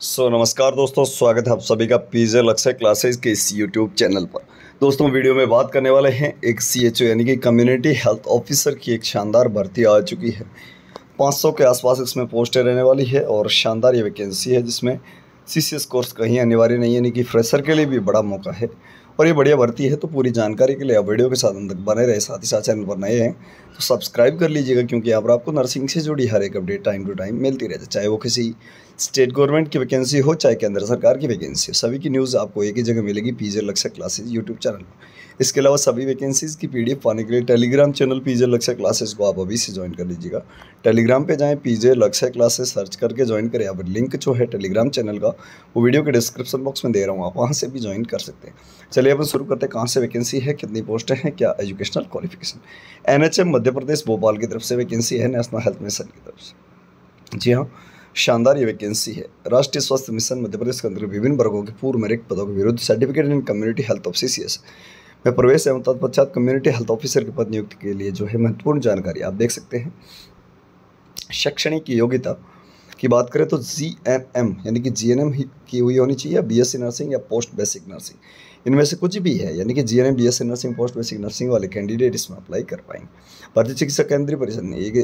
सो so, नमस्कार दोस्तों स्वागत है आप सभी का पीजे लक्ष्य क्लासेस के इस यूट्यूब चैनल पर दोस्तों वीडियो में बात करने वाले हैं एक सी एच ओ यानी कि कम्युनिटी हेल्थ ऑफिसर की एक शानदार भर्ती आ चुकी है 500 के आसपास इसमें पोस्टें रहने वाली है और शानदार ये वैकेंसी है जिसमें सी सी एस कोर्स कहीं अनिवार्य नहीं है यानी कि फ्रेशर के लिए भी बड़ा मौका है और ये बढ़िया भर्ती है तो पूरी जानकारी के लिए आप वीडियो के साथ अंदर तक बने रहे साथ ही साथ चैनल पर नए हैं तो सब्सक्राइब कर लीजिएगा क्योंकि यहाँ पर आपको नर्सिंग से जुड़ी हर एक अपडेट टाइम टू टाइम मिलती रहती है चाहे वो किसी स्टेट गवर्नमेंट की वैकेंसी हो चाहे केंद्र सरकार की वैकेंसी हो सभी की न्यूज़ आपको एक ही जगह मिलेगी पीजे लक्ष्य क्लासेज यूट्यूब चैनल पर इसके अलावा सभी वैकेंसीज़ की पी पाने के लिए टेलीग्राम चैनल पीजे लक्ष्य क्लासेस को आप अभी से ज्वाइन कर लीजिएगा टेलीग्राम पे जाएं पीजे लक्ष्य क्लासेस सर्च करके ज्वाइन करें अब लिंक जो है टेलीग्राम चैनल का वो वीडियो के डिस्क्रिप्शन बॉक्स में दे रहा हूँ आप वहाँ से भी ज्वाइन कर सकते हैं चलिए अपन शुरू करते हैं कहाँ से वैकेंसी है कितनी पोस्टें हैं क्या एजुकेशनल क्वालिफिकेशन एन मध्य प्रदेश भोपाल की तरफ से वैकेंसी है नेशनल हेल्थ मिशन की तरफ से जी हाँ शानदार ये वैकेंसी है राष्ट्रीय स्वास्थ्य मिशन मध्य प्रदेश के अंदर विभिन्न वर्गों के पूर्व मेरिट पदों के विरुद्ध certificate in community health of CCS में प्रवेश एवं तत्पश्चात कम्युनिटी हेल्थ ऑफिसर के पद नियुक्ति के लिए जो है महत्वपूर्ण जानकारी आप देख सकते हैं शैक्षणिक योग्यता की बात करें तो जी एन एम यानी कि जी एन एम की हुई होनी चाहिए बी एस सी नर्सिंग या पोस्ट बेसिक नर्सिंग इनमें से कुछ भी है यानी कि G N M B S C nursing post basic nursing वाले कैंडिडेट इसमें अप्लाई कर पाएंगे भारतीय चिकित्सा केंद्रीय परिषद ने एक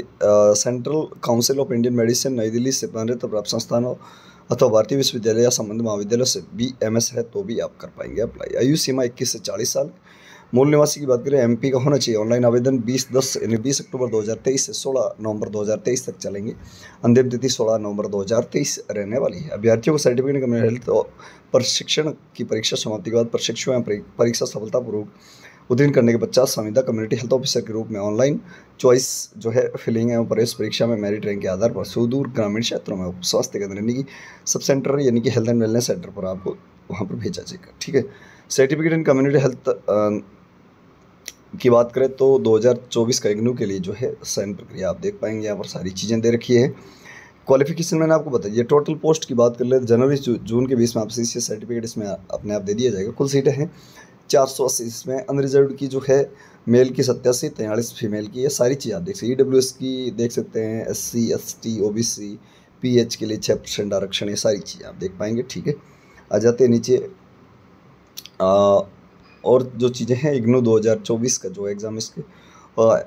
central council of Indian medicine नई दिल्ली से प्रारित तो प्राप्त संस्थानों अथवा भारतीय विश्वविद्यालय या संबंध महाविद्यालय से बी एम एस है तो भी आप कर पाएंगे अप्लाई आयु सीमा इक्कीस से चालीस साल मूल निवासी की बात करें एम का होना चाहिए ऑनलाइन आवेदन 20 दस यानी बीस अक्टूबर 2023 से 16 नवंबर 2023 तक चलेंगे अंतिम तिथि 16 नवंबर 2023 रहने वाली है अभ्यर्थियों को सर्टिफिकेट कम्युनिटी हेल्थ प्रशिक्षण की परीक्षा समाप्ति के बाद प्रशिक्षु परीक्षा सफलतापूर्वक उत्तीर्ण करने के पश्चात संविदा कम्युनिटी हेल्थ ऑफिसर के रूप में ऑनलाइन चॉइस जो है फिलिंग और प्रवेश परीक्षा में मेरिट रैंक के आधार पर सुदूर ग्रामीण क्षेत्रों में स्वास्थ्य केंद्र यानी कि सब सेंटर यानी कि हेल्थ एंड वेलनेस सेंटर पर आपको वहाँ पर भेजा जाएगा ठीक है सर्टिफिकेट इन कम्युनिटी हेल्थ की बात करें तो 2024 का इग्नू के लिए जो है सैन प्रक्रिया आप देख पाएंगे यहाँ पर सारी चीज़ें दे रखी है क्वालिफिकेशन मैंने आपको बताया टोटल पोस्ट की बात कर ले जनवरी जून के बीच में आपसे इससे सर्टिफिकेट इसमें अपने आप दे दिया जाएगा कुल सीटें हैं चार सौ अस्सी इसमें अनरिजर्व की जो है मेल की सत्तासी तैंतालीस फीमेल की ये सारी चीज़ आप देख सकते ई डब्ल्यू एस की देख सकते हैं S C S T O B C P H के लिए छः परसेंट आरक्षण ये सारी चीज़ें आप देख पाएंगे ठीक है आ जाते नीचे आ, और जो चीज़ें हैं इग्नू 2024 का जो एग्ज़ाम इसके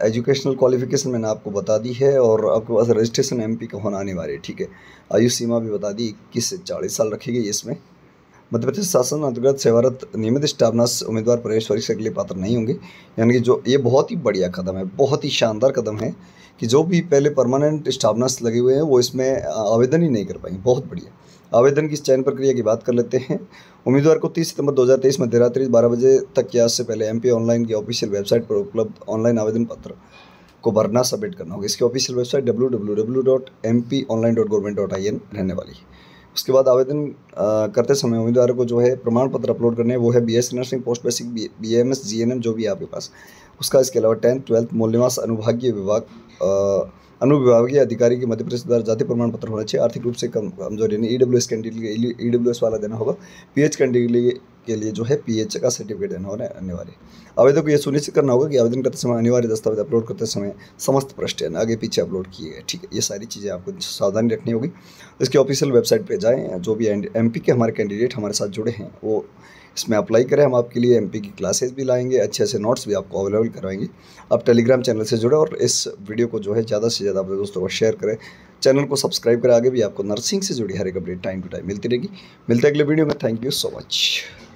एजुकेशनल क्वालिफिकेशन मैंने आपको बता दी है और आपके पास रजिस्ट्रेशन एमपी का होना अनिवार्य है ठीक है आयु सीमा भी बता दी इक्कीस से चालीस साल रखेगी इसमें मध्य प्रदेश शासन अंतर्गत सेवारत नियमित नर्स उम्मीदवार प्रवेश परीक्षा के लिए पात्र नहीं होंगे यानी कि जो ये बहुत ही बढ़िया कदम है बहुत ही शानदार कदम है कि जो भी पहले परमानेंट नर्स लगे हुए हैं वो इसमें आवेदन ही नहीं कर पाएंगे बहुत बढ़िया आवेदन की चयन प्रक्रिया की बात कर लेते हैं उम्मीदवार को 30 सितंबर 2023 में तेईस रात्रि बारह बजे तक या से पहले एमपी ऑनलाइन की ऑफिशियल वेबसाइट पर उपलब्ध ऑनलाइन आवेदन पत्र को भरना सबमिट करना होगा इसकी ऑफिशियल वेबसाइट डब्ल्यू रहने वाली है उसके बाद आवेदन करते समय उम्मीदवार को जो है प्रमाण पत्र अपलोड करने वो है B S nursing post basic B M S G N M जो भी है आपके पास उसका इसके अलावा टेंथ ट्वेल्थ मूल्यवास अनुभागीय विभाग अनुविभागीय अधिकारी के मध्य प्रदेश द्वारा जाति प्रमाण पत्र होना चाहिए आर्थिक रूप से कम कमजोर यानी ई डब्ल्यू एस कैंडिडेट के लिए ई डब्ल्यू एस वाला देना होगा पी एच कैंडिडेट के लिए के लिए जो है पी का सर्टिफिकेट देना होना अनिवार्य आवेदक को यह सुनिश्चित करना होगा कि आवेदन करते समय अनिवार्य दस्तावेज अपलोड करते समय समस्त है आगे पीछे अपलोड किए गए ठीक है ये सारी चीज़ें आपको सावधानी रखनी होगी इसके ऑफिशियल वेबसाइट पर जाएँ जो भी एम के हमारे कैंडिडेट हमारे साथ जुड़े हैं वो इसमें अप्लाई करें हम आपके लिए एमपी की क्लासेस भी लाएंगे अच्छे अच्छे नोट्स भी आपको अवेलेबल करवाएंगे आप टेलीग्राम चैनल से जुड़े और इस वीडियो को जो है ज़्यादा से ज़्यादा अपने दोस्तों को शेयर करें चैनल को सब्सक्राइब करें आगे भी आपको नर्सिंग से जुड़ी हर एक अपडेट टाइम टू टाइम मिलती रहेगी मिलते अगले वीडियो में थैंक यू सो मच